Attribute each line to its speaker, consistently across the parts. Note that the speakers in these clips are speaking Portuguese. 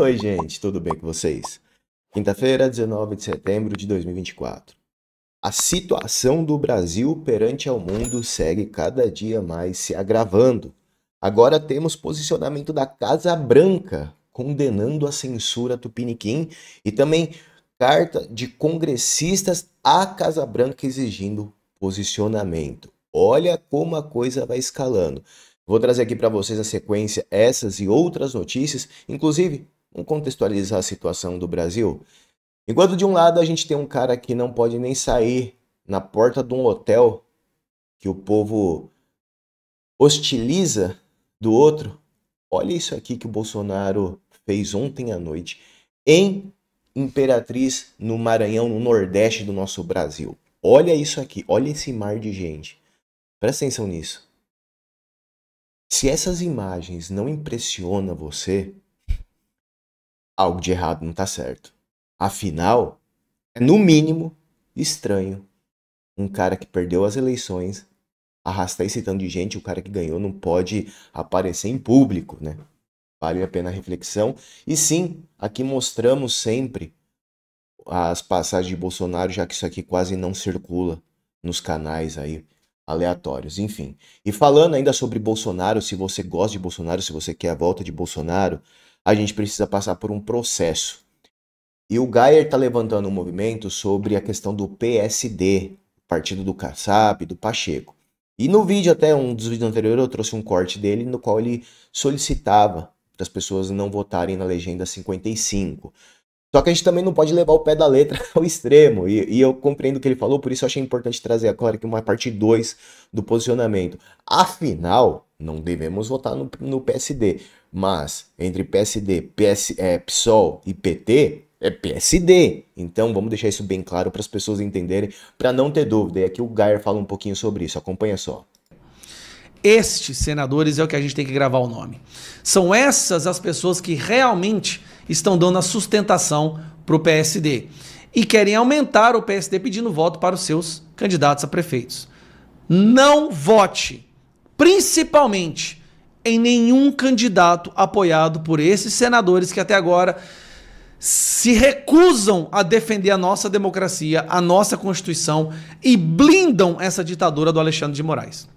Speaker 1: Oi, gente, tudo bem com vocês? Quinta-feira, 19 de setembro de 2024. A situação do Brasil perante ao mundo segue cada dia mais se agravando. Agora temos posicionamento da Casa Branca condenando a censura tupiniquim e também carta de congressistas à Casa Branca exigindo posicionamento. Olha como a coisa vai escalando. Vou trazer aqui para vocês a sequência, essas e outras notícias, inclusive Vamos contextualizar a situação do Brasil. Enquanto de um lado a gente tem um cara que não pode nem sair na porta de um hotel que o povo hostiliza do outro, olha isso aqui que o Bolsonaro fez ontem à noite em Imperatriz, no Maranhão, no Nordeste do nosso Brasil. Olha isso aqui, olha esse mar de gente. Presta atenção nisso. Se essas imagens não impressionam você, algo de errado não está certo. Afinal, é no mínimo estranho um cara que perdeu as eleições arrastar esse tanto de gente, o cara que ganhou não pode aparecer em público, né? Vale a pena a reflexão. E sim, aqui mostramos sempre as passagens de Bolsonaro, já que isso aqui quase não circula nos canais aí aleatórios, enfim. E falando ainda sobre Bolsonaro, se você gosta de Bolsonaro, se você quer a volta de Bolsonaro, a gente precisa passar por um processo. E o Gayer está levantando um movimento sobre a questão do PSD, partido do Kassab, do Pacheco. E no vídeo, até um dos vídeos anteriores, eu trouxe um corte dele no qual ele solicitava para as pessoas não votarem na legenda 55. Só que a gente também não pode levar o pé da letra ao extremo. E, e eu compreendo o que ele falou, por isso eu achei importante trazer é agora aqui uma parte 2 do posicionamento. Afinal, não devemos votar no, no PSD. Mas entre PSD, PS, é, PSOL e PT, é PSD. Então vamos deixar isso bem claro para as pessoas entenderem, para não ter dúvida. E aqui o Gayer fala um pouquinho sobre isso. Acompanha só.
Speaker 2: Estes senadores é o que a gente tem que gravar o nome. São essas as pessoas que realmente estão dando a sustentação para o PSD. E querem aumentar o PSD pedindo voto para os seus candidatos a prefeitos. Não vote, principalmente, em nenhum candidato apoiado por esses senadores que até agora se recusam a defender a nossa democracia, a nossa Constituição e blindam essa ditadura do Alexandre de Moraes.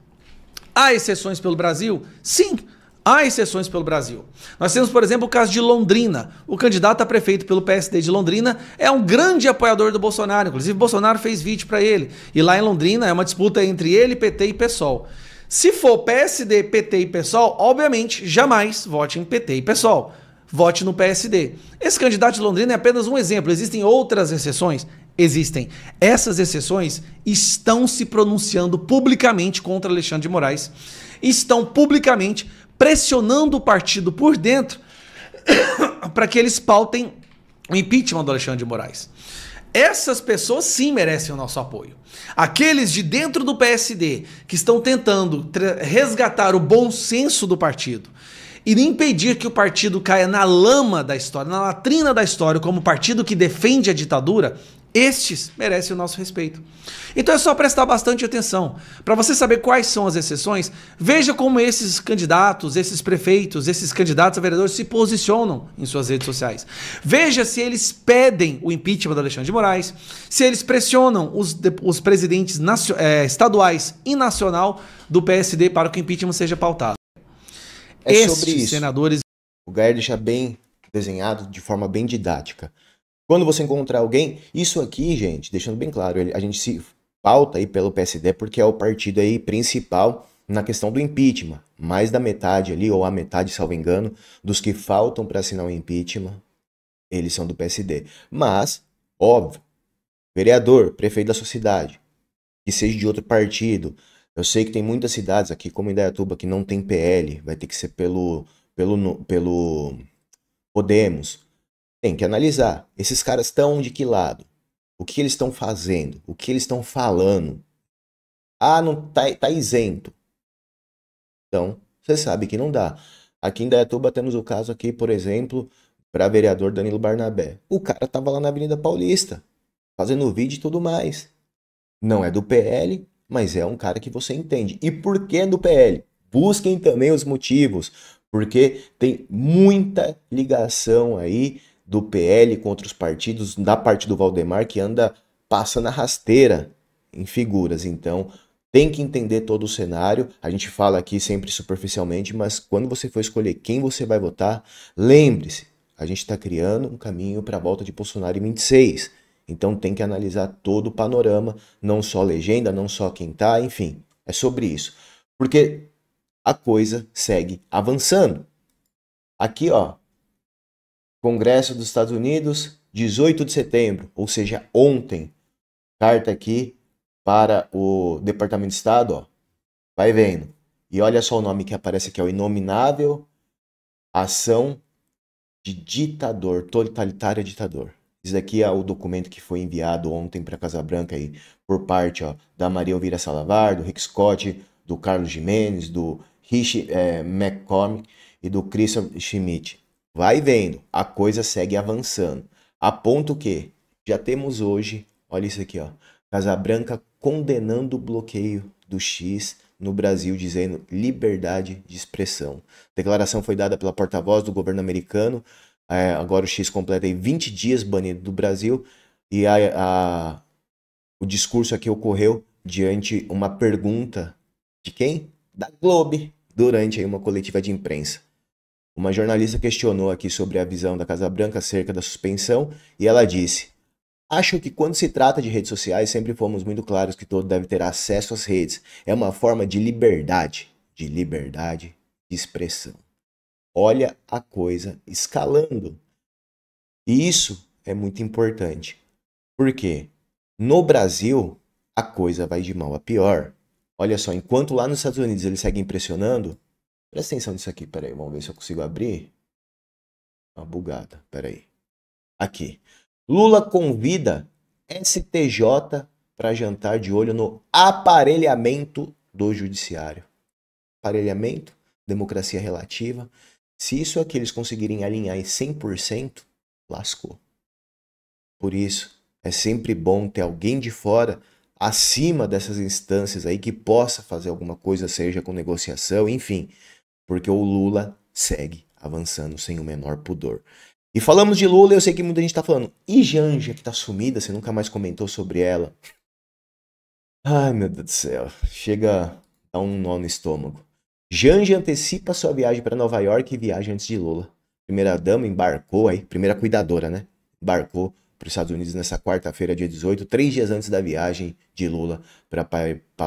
Speaker 2: Há exceções pelo Brasil? Sim, Há exceções pelo Brasil. Nós temos, por exemplo, o caso de Londrina. O candidato a prefeito pelo PSD de Londrina é um grande apoiador do Bolsonaro. Inclusive, Bolsonaro fez vídeo para ele. E lá em Londrina é uma disputa entre ele, PT e PSOL. Se for PSD, PT e PSOL, obviamente, jamais vote em PT e PSOL. Vote no PSD. Esse candidato de Londrina é apenas um exemplo. Existem outras exceções? Existem. Essas exceções estão se pronunciando publicamente contra Alexandre de Moraes. Estão publicamente pressionando o partido por dentro para que eles pautem o impeachment do Alexandre de Moraes. Essas pessoas sim merecem o nosso apoio. Aqueles de dentro do PSD que estão tentando resgatar o bom senso do partido e impedir que o partido caia na lama da história, na latrina da história, como partido que defende a ditadura, estes merecem o nosso respeito. Então é só prestar bastante atenção. Para você saber quais são as exceções, veja como esses candidatos, esses prefeitos, esses candidatos a vereadores se posicionam em suas redes sociais. Veja se eles pedem o impeachment do Alexandre de Moraes, se eles pressionam os, os presidentes é, estaduais e nacional do PSD para que o impeachment seja pautado. É Estes sobre isso.
Speaker 1: senadores. O Gair deixa bem desenhado de forma bem didática. Quando você encontrar alguém, isso aqui, gente, deixando bem claro, a gente se pauta aí pelo PSD porque é o partido aí principal na questão do impeachment. Mais da metade ali, ou a metade, salvo engano, dos que faltam para assinar o impeachment, eles são do PSD. Mas, óbvio, vereador, prefeito da sua cidade, que seja de outro partido. Eu sei que tem muitas cidades aqui, como Indaiatuba, que não tem PL, vai ter que ser pelo, pelo, pelo Podemos tem que analisar. Esses caras estão de que lado? O que eles estão fazendo? O que eles estão falando? Ah, não tá, tá isento. Então, você sabe que não dá. Aqui em Dayatuba temos o caso aqui, por exemplo, para vereador Danilo Barnabé. O cara estava lá na Avenida Paulista, fazendo vídeo e tudo mais. Não é do PL, mas é um cara que você entende. E por que é do PL? Busquem também os motivos, porque tem muita ligação aí do PL contra os partidos, da parte do Valdemar, que anda passa na rasteira em figuras. Então, tem que entender todo o cenário. A gente fala aqui sempre superficialmente, mas quando você for escolher quem você vai votar, lembre-se, a gente está criando um caminho para a volta de Bolsonaro em 26. Então tem que analisar todo o panorama, não só a legenda, não só quem tá, enfim, é sobre isso. Porque a coisa segue avançando. Aqui, ó, Congresso dos Estados Unidos, 18 de setembro, ou seja, ontem. Carta aqui para o Departamento de Estado, ó. Vai vendo. E olha só o nome que aparece aqui, o inominável ação de ditador, totalitário ditador. Isso aqui é o documento que foi enviado ontem para a Casa Branca aí, por parte ó, da Maria Elvira Salavar, do Rick Scott, do Carlos Jimenez, do Rich é, McCormick e do Christian Schmidt. Vai vendo, a coisa segue avançando. A ponto que já temos hoje, olha isso aqui, ó, Branca condenando o bloqueio do X no Brasil, dizendo liberdade de expressão. A declaração foi dada pela porta-voz do governo americano. É, agora o X completa aí 20 dias banido do Brasil. E a, a, o discurso aqui ocorreu diante uma pergunta de quem? Da Globo, durante aí uma coletiva de imprensa. Uma jornalista questionou aqui sobre a visão da Casa Branca acerca da suspensão e ela disse: Acho que quando se trata de redes sociais, sempre fomos muito claros que todo deve ter acesso às redes. É uma forma de liberdade, de liberdade de expressão. Olha a coisa escalando. E isso é muito importante. Porque no Brasil, a coisa vai de mal a pior. Olha só, enquanto lá nos Estados Unidos eles seguem pressionando, Presta atenção nisso aqui, peraí. Vamos ver se eu consigo abrir. Uma bugada, peraí. Aqui. Lula convida STJ para jantar de olho no aparelhamento do judiciário. Aparelhamento, democracia relativa. Se isso aqui é eles conseguirem alinhar em 100%, lascou. Por isso, é sempre bom ter alguém de fora acima dessas instâncias aí que possa fazer alguma coisa, seja com negociação, enfim, porque o Lula segue avançando sem o menor pudor. E falamos de Lula, eu sei que muita gente tá falando. E Janja, que tá sumida, você nunca mais comentou sobre ela. Ai, meu Deus do céu. Chega a dar um nó no estômago. Janja antecipa sua viagem para Nova York e viaja antes de Lula. Primeira dama embarcou aí, primeira cuidadora, né? Embarcou para os Estados Unidos nessa quarta-feira, dia 18, três dias antes da viagem de Lula para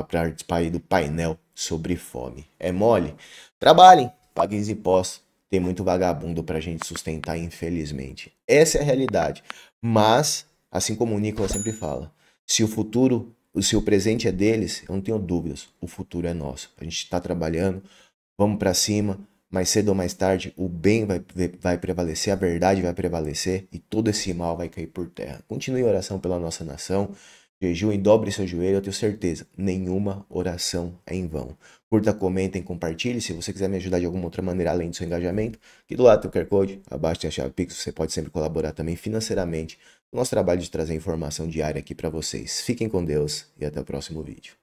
Speaker 1: participar do painel sobre fome. É mole? Trabalhem, paguem os impostos, tem muito vagabundo para a gente sustentar, infelizmente. Essa é a realidade. Mas, assim como o Nicolas sempre fala, se o futuro, se o presente é deles, eu não tenho dúvidas, o futuro é nosso. A gente está trabalhando, vamos para cima mais cedo ou mais tarde, o bem vai, vai prevalecer, a verdade vai prevalecer e todo esse mal vai cair por terra. Continue a oração pela nossa nação, e dobre seu joelho, eu tenho certeza, nenhuma oração é em vão. Curta, comentem, compartilhe. Se você quiser me ajudar de alguma outra maneira além do seu engajamento, aqui do lado tem o QR Code, abaixo tem a chave Pix, você pode sempre colaborar também financeiramente no nosso trabalho de trazer informação diária aqui para vocês. Fiquem com Deus e até o próximo vídeo.